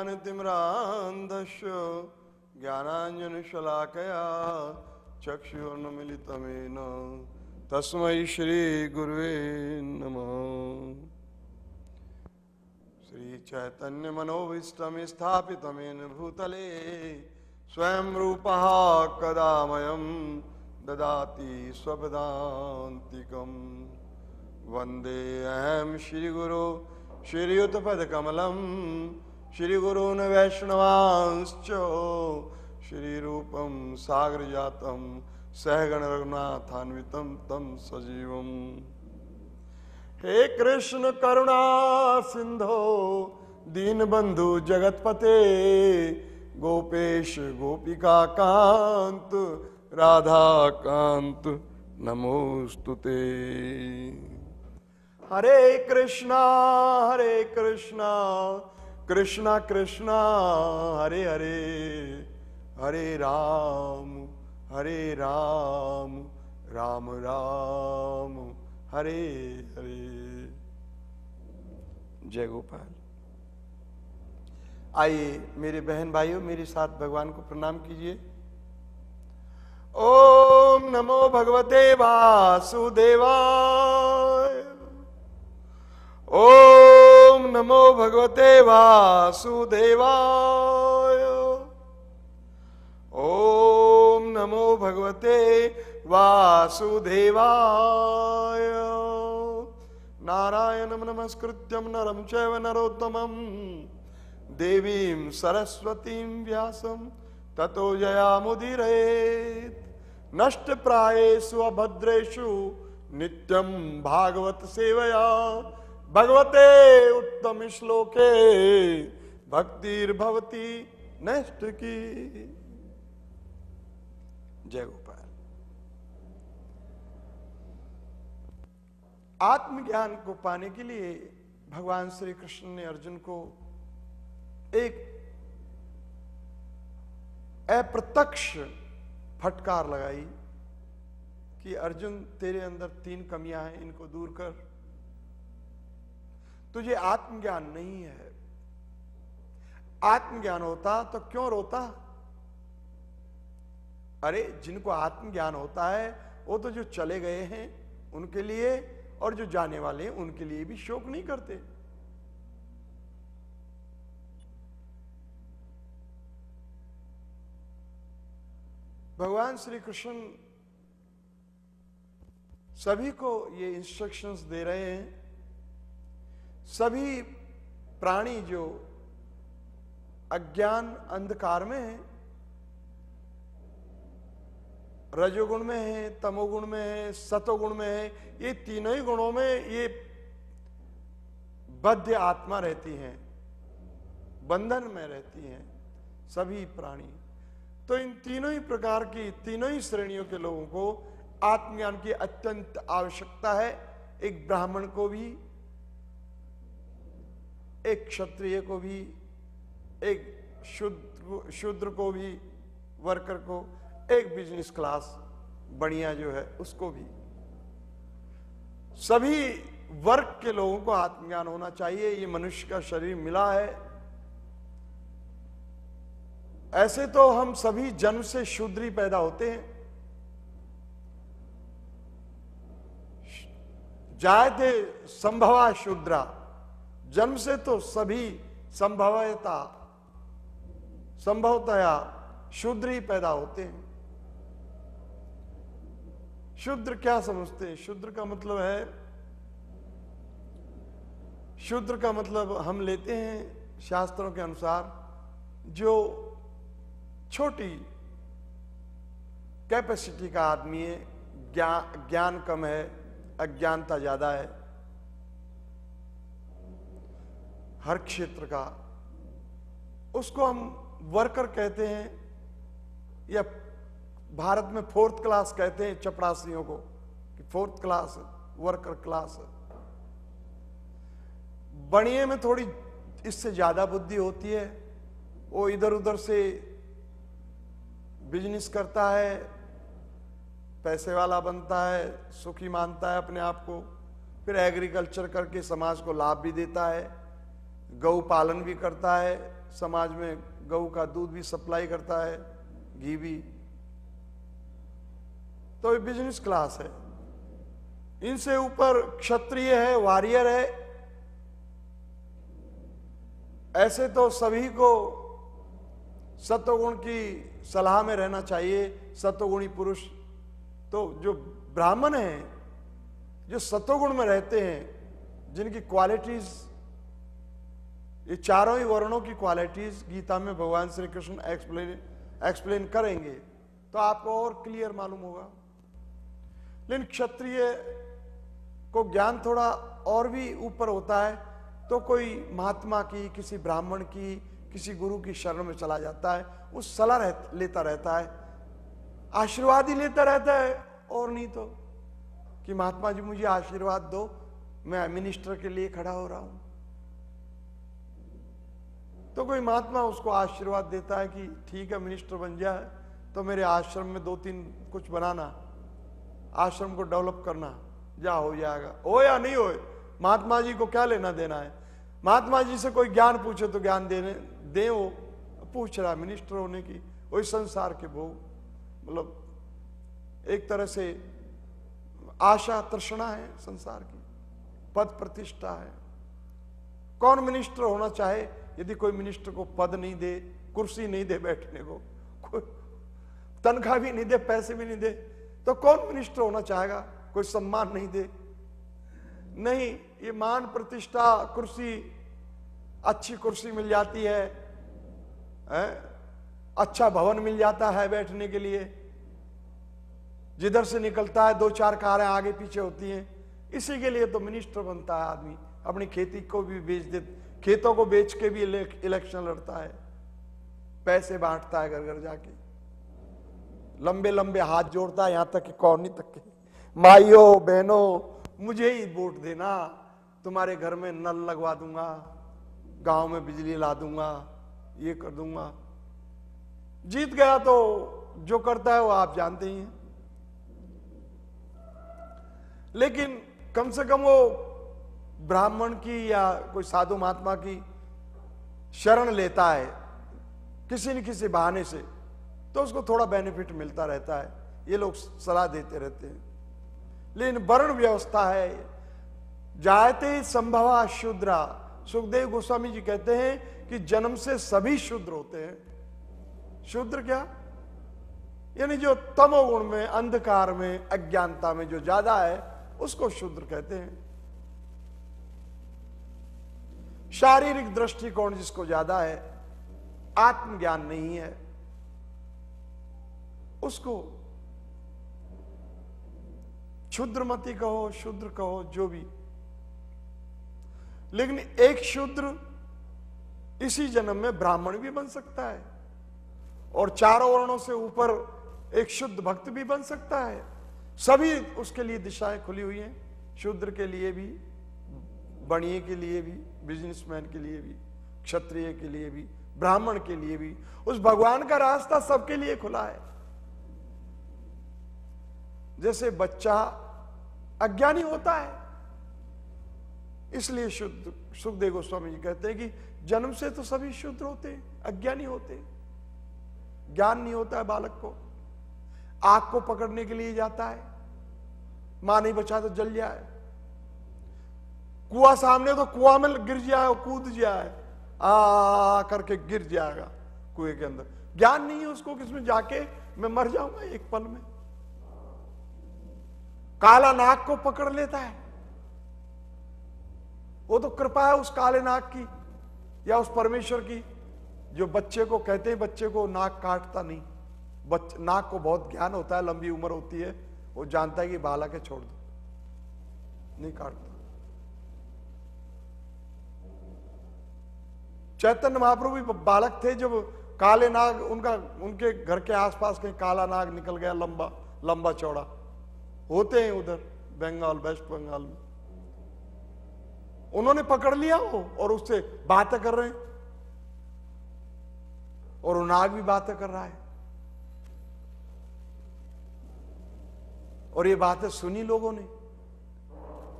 ज्ञानतिम्रान्दश्च ज्ञानाञ्जनशलाकया चक्षुर्नमिलितमेन तस्मै श्रीगुर्वे नमः श्रीचैतन्यमनोभीष्टं मेन भूतले स्वयं रूप कदामयं ददाति स्वपदान्तिकं वंदे अहम श्रीगुरो श्रीयुतपकमल श्री श्रीगुरून् वैष्णवांश्च श्रीरूपं सहगण सहगणरघुनाथान्वितं तम सजीव हे कृष्ण करुणा सिन्धो दीनबन्धु जगतपते गोपेश गोपिका राधा कांत नमोस्तुते हरे कृष्णा हरे कृष्णा कृष्णा कृष्णा हरे हरे हरे राम हरे राम राम राम हरे हरे जय गोपाल आइए मेरे बहन भाइयों मेरे साथ भगवान को प्रणाम कीजिए ओम नमो भगवते वासुदेवाय ओम नमो भगवते वासुदेवाय ओम नमो भगवते वासुदेवाय नारायणं नमस्कृत्यं नरं चैव नरोत्तमं देवीं सरस्वतीं व्यासं ततो जयामुदीरयेत् नष्टप्रायेषु अभद्रेषु नित्यं भागवत सेवया भगवते उत्तम श्लोके भक्तिर्भवती नष्ट की जय गोपाल आत्मज्ञान को पाने के लिए भगवान श्री कृष्ण ने अर्जुन को एक अप्रत्यक्ष फटकार लगाई कि अर्जुन तेरे अंदर तीन कमियां हैं इनको दूर कर तुझे आत्मज्ञान नहीं है आत्मज्ञान होता तो क्यों रोता अरे जिनको आत्मज्ञान होता है वो तो जो चले गए हैं उनके लिए और जो जाने वाले हैं उनके लिए भी शोक नहीं करते भगवान श्री कृष्ण सभी को ये इंस्ट्रक्शंस दे रहे हैं सभी प्राणी जो अज्ञान अंधकार में है रजोगुण में है तमोगुण में है सतोगुण में है ये तीनों ही गुणों में ये बद्ध आत्मा रहती हैं बंधन में रहती हैं सभी प्राणी तो इन तीनों ही प्रकार की तीनों ही श्रेणियों के लोगों को आत्मज्ञान की अत्यंत आवश्यकता है एक ब्राह्मण को भी एक क्षत्रिय को भी एक शुद्र शूद्र को भी वर्कर को एक बिजनेस क्लास बढ़िया जो है उसको भी सभी वर्ग के लोगों को आत्मज्ञान होना चाहिए ये मनुष्य का शरीर मिला है ऐसे तो हम सभी जन्म से शूद्री पैदा होते हैं जायते संभवा शूद्रा जन्म से तो सभी संभवता संभवतया शूद्र ही पैदा होते हैं शूद्र क्या समझते हैं शूद्र का मतलब है शूद्र का मतलब हम लेते हैं शास्त्रों के अनुसार जो छोटी कैपेसिटी का आदमी है ज्ञान ज्ञान कम है अज्ञानता ज़्यादा है हर क्षेत्र का उसको हम वर्कर कहते हैं या भारत में फोर्थ क्लास कहते हैं चपरासियों को कि फोर्थ क्लास वर्कर क्लास बणिए में थोड़ी इससे ज्यादा बुद्धि होती है वो इधर उधर से बिजनेस करता है पैसे वाला बनता है सुखी मानता है अपने आप को फिर एग्रीकल्चर करके समाज को लाभ भी देता है गौ पालन भी करता है समाज में गौ का दूध भी सप्लाई करता है घी भी तो ये बिजनेस क्लास है इनसे ऊपर क्षत्रिय है वारियर है ऐसे तो सभी को सत्वगुण की सलाह में रहना चाहिए सत्वगुणी पुरुष तो जो ब्राह्मण हैं जो सत्वगुण में रहते हैं जिनकी क्वालिटीज़ ये चारों ही वर्णों की क्वालिटीज गीता में भगवान श्री कृष्ण एक्सप्लेन एक्सप्लेन करेंगे तो आपको और क्लियर मालूम होगा लेकिन क्षत्रिय को ज्ञान थोड़ा और भी ऊपर होता है तो कोई महात्मा की किसी ब्राह्मण की किसी गुरु की शरण में चला जाता है वो सलाह रह, लेता रहता है आशीर्वाद ही लेता रहता है और नहीं तो कि महात्मा जी मुझे आशीर्वाद दो मैं मिनिस्टर के लिए खड़ा हो रहा हूं तो कोई महात्मा उसको आशीर्वाद देता है कि ठीक है मिनिस्टर बन जाए तो मेरे आश्रम में दो तीन कुछ बनाना आश्रम को डेवलप करना जा हो जाएगा हो या नहीं हो महात्मा जी को क्या लेना देना है महात्मा जी से कोई ज्ञान पूछे तो ज्ञान देने दे वो पूछ रहा मिनिस्टर होने की वही संसार के भोग मतलब एक तरह से आशा तृष्णा है संसार की पद प्रतिष्ठा है कौन मिनिस्टर होना चाहे यदि कोई मिनिस्टर को पद नहीं दे कुर्सी नहीं दे बैठने को तनख्वाह भी नहीं दे पैसे भी नहीं दे तो कौन मिनिस्टर होना चाहेगा कोई सम्मान नहीं दे नहीं ये मान प्रतिष्ठा कुर्सी अच्छी कुर्सी मिल जाती है, है अच्छा भवन मिल जाता है बैठने के लिए जिधर से निकलता है दो चार कारें आगे पीछे होती हैं इसी के लिए तो मिनिस्टर बनता है आदमी अपनी खेती को भी बेच दे खेतों को बेच के भी इलेक्शन लड़ता है पैसे बांटता है घर घर जाके लंबे लंबे हाथ जोड़ता है यहां तक कि कौनी तक के माइयो बहनों मुझे ही वोट देना तुम्हारे घर में नल लगवा दूंगा गांव में बिजली ला दूंगा ये कर दूंगा जीत गया तो जो करता है वो आप जानते ही हैं लेकिन कम से कम वो ब्राह्मण की या कोई साधु महात्मा की शरण लेता है किसी न किसी बहाने से तो उसको थोड़ा बेनिफिट मिलता रहता है ये लोग सलाह देते रहते हैं लेकिन वर्ण व्यवस्था है जायते ही संभवा शुद्रा सुखदेव गोस्वामी जी कहते हैं कि जन्म से सभी शुद्र होते हैं शुद्र क्या यानी जो तमोगुण में अंधकार में अज्ञानता में जो ज्यादा है उसको शुद्र कहते हैं शारीरिक दृष्टिकोण जिसको ज्यादा है आत्मज्ञान नहीं है उसको क्षुद्रमती कहो शुद्र कहो जो भी लेकिन एक शूद्र इसी जन्म में ब्राह्मण भी बन सकता है और चारों वर्णों से ऊपर एक शुद्ध भक्त भी बन सकता है सभी उसके लिए दिशाएं खुली हुई हैं शूद्र के लिए भी बणिए के लिए भी बिजनेसमैन के लिए भी क्षत्रिय के लिए भी ब्राह्मण के लिए भी उस भगवान का रास्ता सबके लिए खुला है जैसे बच्चा अज्ञानी होता है इसलिए शुद्ध सुखदेव गोस्वामी जी कहते हैं कि जन्म से तो सभी शुद्ध होते अज्ञानी होते ज्ञान नहीं होता है बालक को आग को पकड़ने के लिए जाता है मां नहीं बचा तो जल जाए कुआ सामने तो कुआ में गिर जाए कूद जाए आ करके गिर जाएगा कुएं के अंदर ज्ञान नहीं है उसको किसमें जाके मैं मर जाऊंगा एक पल में काला नाग को पकड़ लेता है वो तो कृपा है उस काले नाक की या उस परमेश्वर की जो बच्चे को कहते हैं बच्चे को नाक काटता नहीं बच नाक को बहुत ज्ञान होता है लंबी उम्र होती है वो जानता है कि बाला के छोड़ दो नहीं काटता चैतन्य महाप्रभु भी बालक थे जब काले नाग उनका उनके घर के आसपास कहीं काला नाग निकल गया लंबा लंबा चौड़ा होते हैं उधर बंगाल वेस्ट बंगाल में उन्होंने पकड़ लिया वो और उससे बातें कर रहे हैं और वो नाग भी बातें कर रहा है और ये बातें सुनी लोगों ने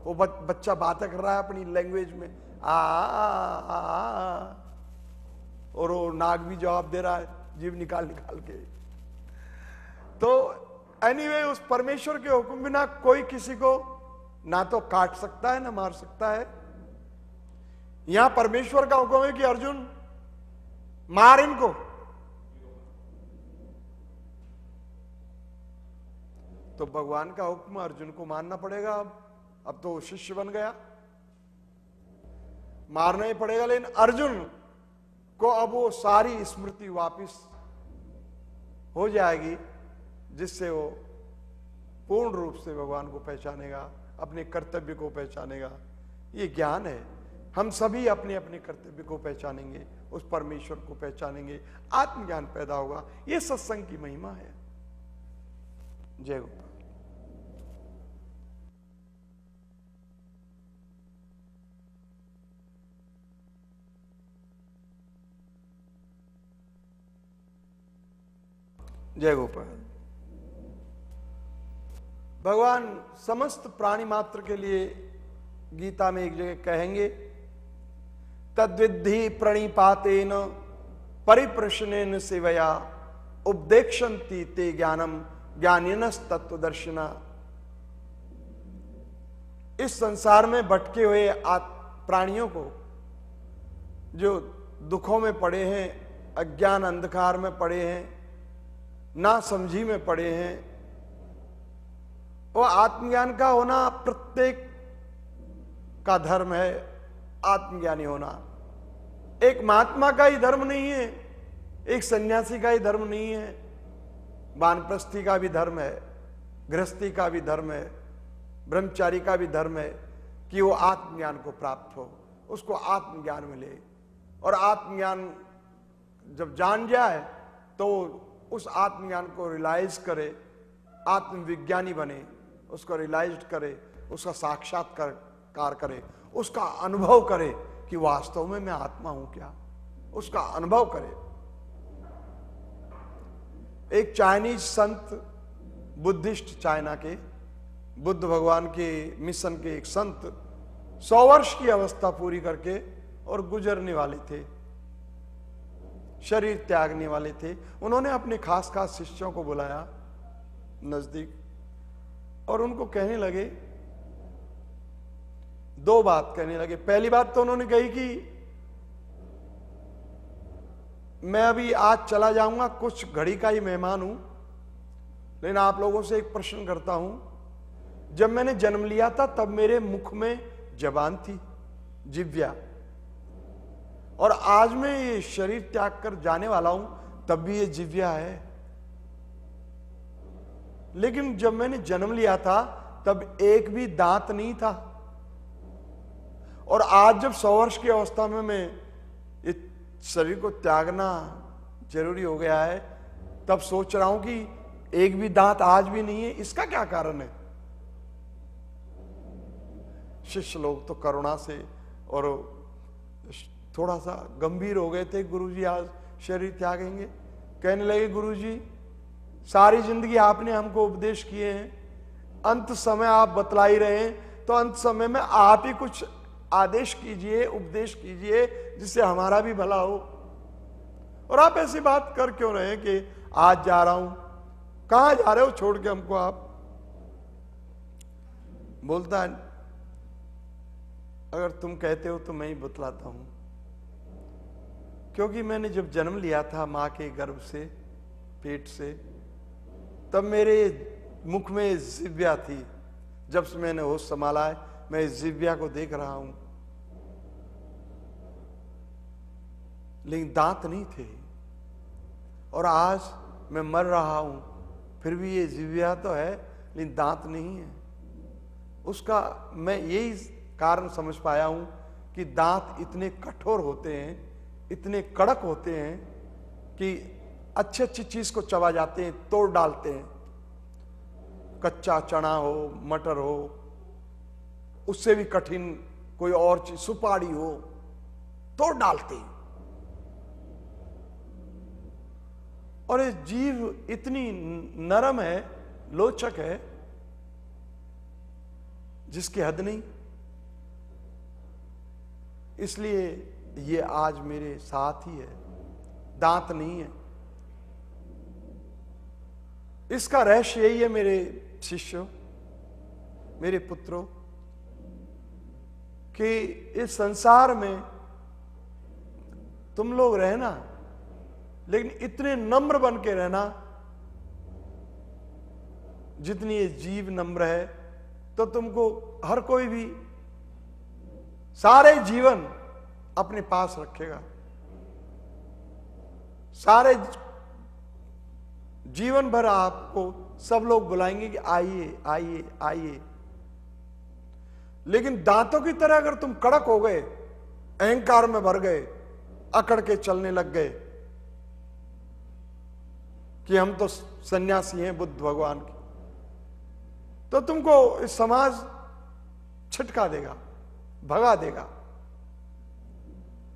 वो बच्चा बातें कर रहा है अपनी लैंग्वेज में आ, आ, आ, आ, आ और वो नाग भी जवाब दे रहा है जीव निकाल निकाल के तो एनीवे anyway, उस परमेश्वर के हुक्म बिना कोई किसी को ना तो काट सकता है ना मार सकता है यहां परमेश्वर का हुक्म है कि अर्जुन मार इनको तो भगवान का हुक्म अर्जुन को मानना पड़ेगा अब अब तो शिष्य बन गया मारना ही पड़ेगा लेकिन अर्जुन को अब वो सारी स्मृति वापस हो जाएगी जिससे वो पूर्ण रूप से भगवान को पहचानेगा अपने कर्तव्य को पहचानेगा ये ज्ञान है हम सभी अपने अपने कर्तव्य को पहचानेंगे उस परमेश्वर को पहचानेंगे आत्मज्ञान पैदा होगा ये सत्संग की महिमा है जय गोपाल जय गोपाल भगवान समस्त प्राणी मात्र के लिए गीता में एक जगह कहेंगे तद्विधि प्रणिपातेन परिप्रश्न सेवया उपदेक्षती ते ज्ञानम ज्ञानीन तत्व दर्शना इस संसार में भटके हुए प्राणियों को जो दुखों में पड़े हैं अज्ञान अंधकार में पड़े हैं ना समझी में पड़े हैं वो आत्मज्ञान का होना प्रत्येक का धर्म है आत्मज्ञानी होना एक महात्मा का ही धर्म नहीं है एक सन्यासी का ही धर्म नहीं है वानप्रस्थी का भी धर्म है गृहस्थी का भी धर्म है ब्रह्मचारी का भी धर्म है कि वो आत्मज्ञान को प्राप्त हो उसको आत्मज्ञान मिले और आत्मज्ञान जब जान जाए तो उस आत्मज्ञान को रियलाइज करे आत्मविज्ञानी बने उसको रियलाइज करे उसका साक्षात्कार करे उसका अनुभव करे कि वास्तव में मैं आत्मा हूं क्या उसका अनुभव करे एक चाइनीज संत बुद्धिस्ट चाइना के बुद्ध भगवान के मिशन के एक संत सौ वर्ष की अवस्था पूरी करके और गुजरने वाले थे शरीर त्यागने वाले थे उन्होंने अपने खास खास शिष्यों को बुलाया नजदीक और उनको कहने लगे दो बात कहने लगे पहली बात तो उन्होंने कही कि मैं अभी आज चला जाऊंगा कुछ घड़ी का ही मेहमान हूं लेकिन आप लोगों से एक प्रश्न करता हूं जब मैंने जन्म लिया था तब मेरे मुख में जबान थी जिव्या और आज मैं ये शरीर त्याग कर जाने वाला हूं तब भी ये जिव्या है लेकिन जब मैंने जन्म लिया था तब एक भी दांत नहीं था और आज जब सौ वर्ष की अवस्था में मैं ये शरीर को त्यागना जरूरी हो गया है तब सोच रहा हूं कि एक भी दांत आज भी नहीं है इसका क्या कारण है शिष्य लोग तो करुणा से और थोड़ा सा गंभीर हो गए थे गुरुजी आज शरीर त्यागेंगे कहने लगे गुरुजी सारी जिंदगी आपने हमको उपदेश किए हैं अंत समय आप बतला ही रहे हैं तो अंत समय में आप ही कुछ आदेश कीजिए उपदेश कीजिए जिससे हमारा भी भला हो और आप ऐसी बात कर क्यों रहे हैं कि आज जा रहा हूं कहा जा रहे हो छोड़ के हमको आप बोलता है अगर तुम कहते हो तो मैं ही बतलाता हूं क्योंकि मैंने जब जन्म लिया था माँ के गर्भ से पेट से तब मेरे मुख में जिव्या थी जब से मैंने होश संभाला है मैं इस जिव्या को देख रहा हूं लेकिन दांत नहीं थे और आज मैं मर रहा हूं फिर भी ये जिव्या तो है लेकिन दांत नहीं है उसका मैं यही कारण समझ पाया हूं कि दांत इतने कठोर होते हैं इतने कड़क होते हैं कि अच्छी अच्छी चीज को चबा जाते हैं तोड़ डालते हैं कच्चा चना हो मटर हो उससे भी कठिन कोई और चीज सुपारी हो तोड़ डालते हैं और ये जीव इतनी नरम है लोचक है जिसकी हद नहीं इसलिए ये आज मेरे साथ ही है दांत नहीं है इसका रहस्य यही है मेरे शिष्यों मेरे पुत्रों कि इस संसार में तुम लोग रहना लेकिन इतने नम्र बन के रहना जितनी ये जीव नम्र है तो तुमको हर कोई भी सारे जीवन अपने पास रखेगा सारे जीवन भर आपको सब लोग बुलाएंगे कि आइए आइए आइए लेकिन दांतों की तरह अगर तुम कड़क हो गए अहंकार में भर गए अकड़ के चलने लग गए कि हम तो सन्यासी हैं बुद्ध भगवान के तो तुमको इस समाज छिटका देगा भगा देगा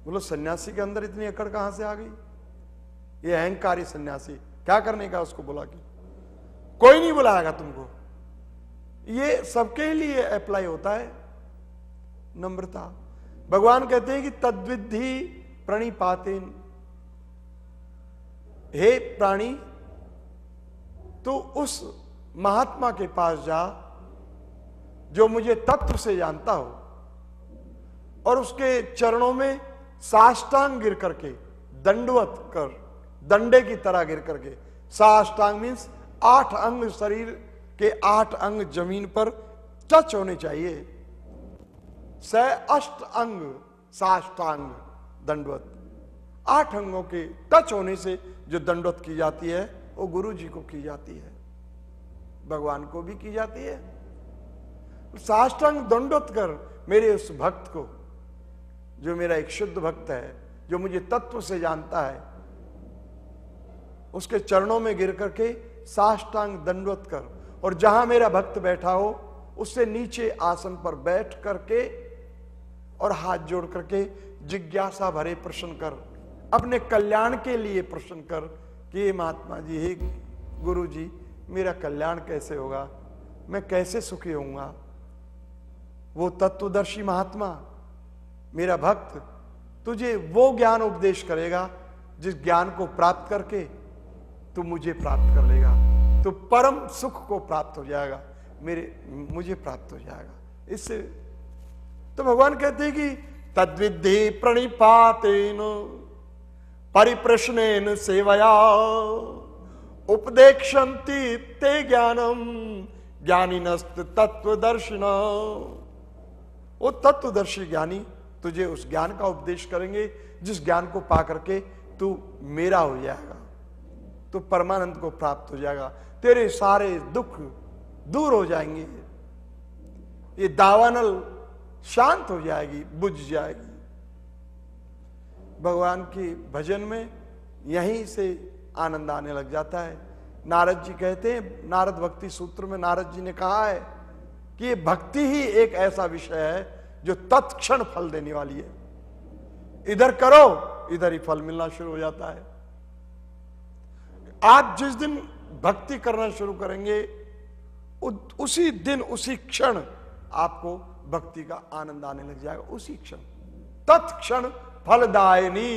बोलो सन्यासी के अंदर इतनी अकड़ कहां से आ गई ये अहंकारी सन्यासी क्या करने का उसको बुला के कोई नहीं बुलाएगा तुमको ये सबके लिए अप्लाई होता है नम्रता भगवान कहते हैं कि तद्विधि प्रणिपातिन हे प्राणी तो उस महात्मा के पास जा जो मुझे तत्व से जानता हो और उसके चरणों में साष्टांग गिर करके दंडवत कर दंडे की तरह गिर करके साष्टांग मीन्स आठ अंग शरीर के आठ अंग जमीन पर टच होने चाहिए स अष्ट अंग साष्टांग दंडवत आठ अंगों के टच होने से जो दंडवत की जाती है वो गुरु जी को की जाती है भगवान को भी की जाती है साष्टांग दंडवत कर मेरे उस भक्त को जो मेरा एक शुद्ध भक्त है जो मुझे तत्व से जानता है उसके चरणों में गिर करके साष्टांग दंडवत कर और जहां मेरा भक्त बैठा हो उससे नीचे आसन पर बैठ करके और हाथ जोड़ करके जिज्ञासा भरे प्रश्न कर अपने कल्याण के लिए प्रश्न कर कि ये महात्मा जी हे गुरु जी मेरा कल्याण कैसे होगा मैं कैसे सुखी होऊंगा वो तत्वदर्शी महात्मा मेरा भक्त तुझे वो ज्ञान उपदेश करेगा जिस ज्ञान को प्राप्त करके तू मुझे प्राप्त कर लेगा तो परम सुख को प्राप्त हो जाएगा मेरे मुझे प्राप्त हो जाएगा इससे तो भगवान कहते हैं कि तद्विधि प्रणिपातेन परिप्रश्न सेवया उपदेक्षती ते ज्ञानम ज्ञानी नस्त तत्वदर्शिना वो तत्वदर्शी ज्ञानी तुझे उस ज्ञान का उपदेश करेंगे जिस ज्ञान को पा करके तू मेरा हो जाएगा तू परमानंद को प्राप्त हो जाएगा तेरे सारे दुख दूर हो जाएंगे ये दावानल शांत हो जाएगी बुझ जाएगी भगवान के भजन में यहीं से आनंद आने लग जाता है नारद जी कहते हैं नारद भक्ति सूत्र में नारद जी ने कहा है कि भक्ति ही एक ऐसा विषय है जो तत्क्षण फल देने वाली है इधर करो इधर ही फल मिलना शुरू हो जाता है आप जिस दिन भक्ति करना शुरू करेंगे उसी दिन उसी क्षण आपको भक्ति का आनंद आने लग जाएगा उसी क्षण तत्क्षण फलदायनी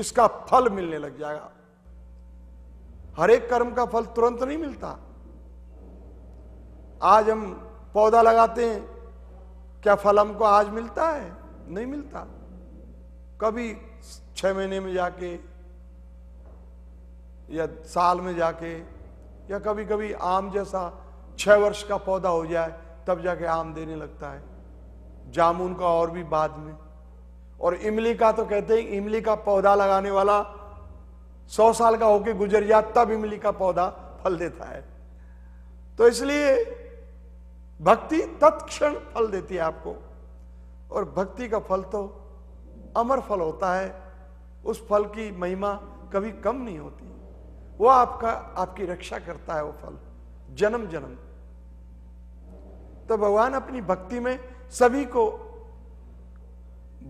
इसका फल मिलने लग जाएगा हर एक कर्म का फल तुरंत नहीं मिलता आज हम पौधा लगाते हैं क्या फल हमको आज मिलता है नहीं मिलता कभी छह महीने में जाके या साल में जाके या कभी कभी आम जैसा छह वर्ष का पौधा हो जाए तब जाके आम देने लगता है जामुन का और भी बाद में और इमली का तो कहते हैं इमली का पौधा लगाने वाला सौ साल का होके गुजर जाए तब इमली का पौधा फल देता है तो इसलिए भक्ति तत्क्षण फल देती है आपको और भक्ति का फल तो अमर फल होता है उस फल की महिमा कभी कम नहीं होती वो आपका आपकी रक्षा करता है वो फल जन्म जन्म तो भगवान अपनी भक्ति में सभी को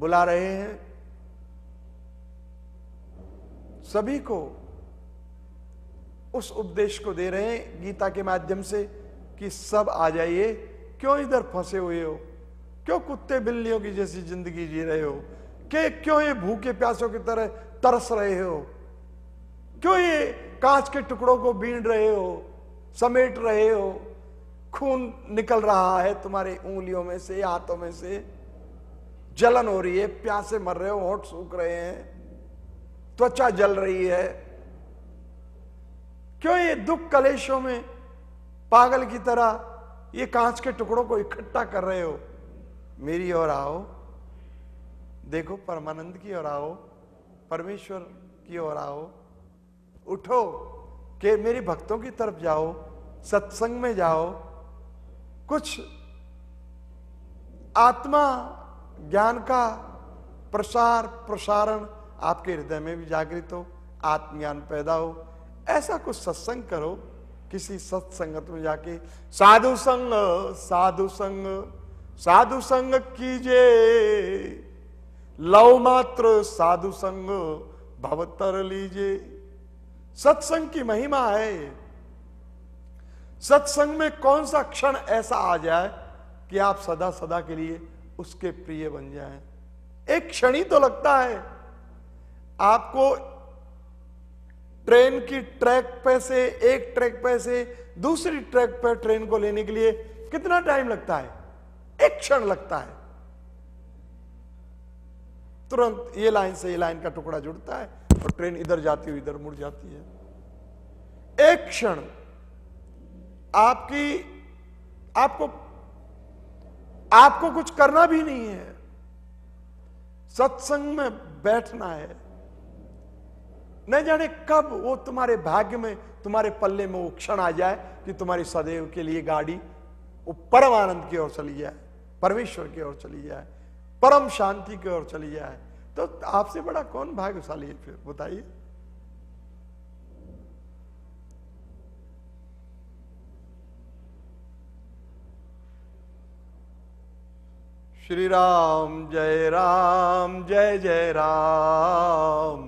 बुला रहे हैं सभी को उस उपदेश को दे रहे हैं गीता के माध्यम से कि सब आ जाइए क्यों इधर फंसे हुए हो क्यों कुत्ते बिल्लियों की जैसी जिंदगी जी रहे हो के क्यों ये भूखे प्यासों की तरह तरस रहे हो क्यों ये कांच के टुकड़ों को बीन रहे हो समेट रहे हो खून निकल रहा है तुम्हारे उंगलियों में से हाथों में से जलन हो रही है प्यासे मर रहे हो होठ सूख रहे हैं त्वचा जल रही है क्यों ये दुख कलेशों में पागल की तरह ये कांच के टुकड़ों को इकट्ठा कर रहे हो मेरी ओर आओ देखो परमानंद की ओर आओ परमेश्वर की ओर आओ उठो के मेरे भक्तों की तरफ जाओ सत्संग में जाओ कुछ आत्मा ज्ञान का प्रसार प्रसारण आपके हृदय में भी जागृत हो आत्मज्ञान पैदा हो ऐसा कुछ सत्संग करो किसी सत्संगत में जाके साधु संग साधु संग साधु संग कीजे लव मात्र साधु संग भवतर लीजे सत्संग की महिमा है सत्संग में कौन सा क्षण ऐसा आ जाए कि आप सदा सदा के लिए उसके प्रिय बन जाएं एक क्षण ही तो लगता है आपको ट्रेन की ट्रैक पे से एक ट्रैक पे से दूसरी ट्रैक पर ट्रेन को लेने के लिए कितना टाइम लगता है एक क्षण लगता है तुरंत ये लाइन से ये लाइन का टुकड़ा जुड़ता है और ट्रेन इधर जाती हुई इधर मुड़ जाती है एक क्षण आपकी आपको आपको कुछ करना भी नहीं है सत्संग में बैठना है न जाने कब वो तुम्हारे भाग्य में तुम्हारे पल्ले में वो क्षण आ जाए कि तुम्हारी सदैव के लिए गाड़ी वो परम आनंद की ओर चली जाए परमेश्वर की ओर चली जाए परम शांति की ओर चली जाए तो आपसे बड़ा कौन भाग्यशाली है फिर बताइए श्री राम जय राम जय जय राम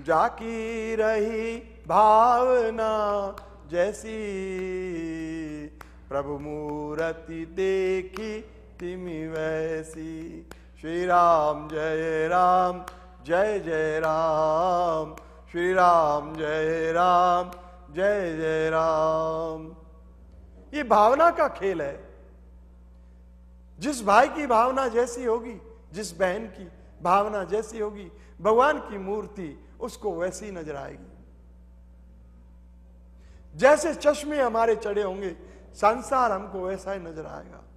जाकी रही भावना जैसी प्रभु मूर्ति देखी तिमि वैसी श्री राम जय राम जय जय राम श्री राम जय राम जय जय राम ये भावना का खेल है जिस भाई की भावना जैसी होगी जिस बहन की भावना जैसी होगी भगवान की मूर्ति उसको वैसी नजर आएगी जैसे चश्मे हमारे चढ़े होंगे संसार हमको वैसा ही नजर आएगा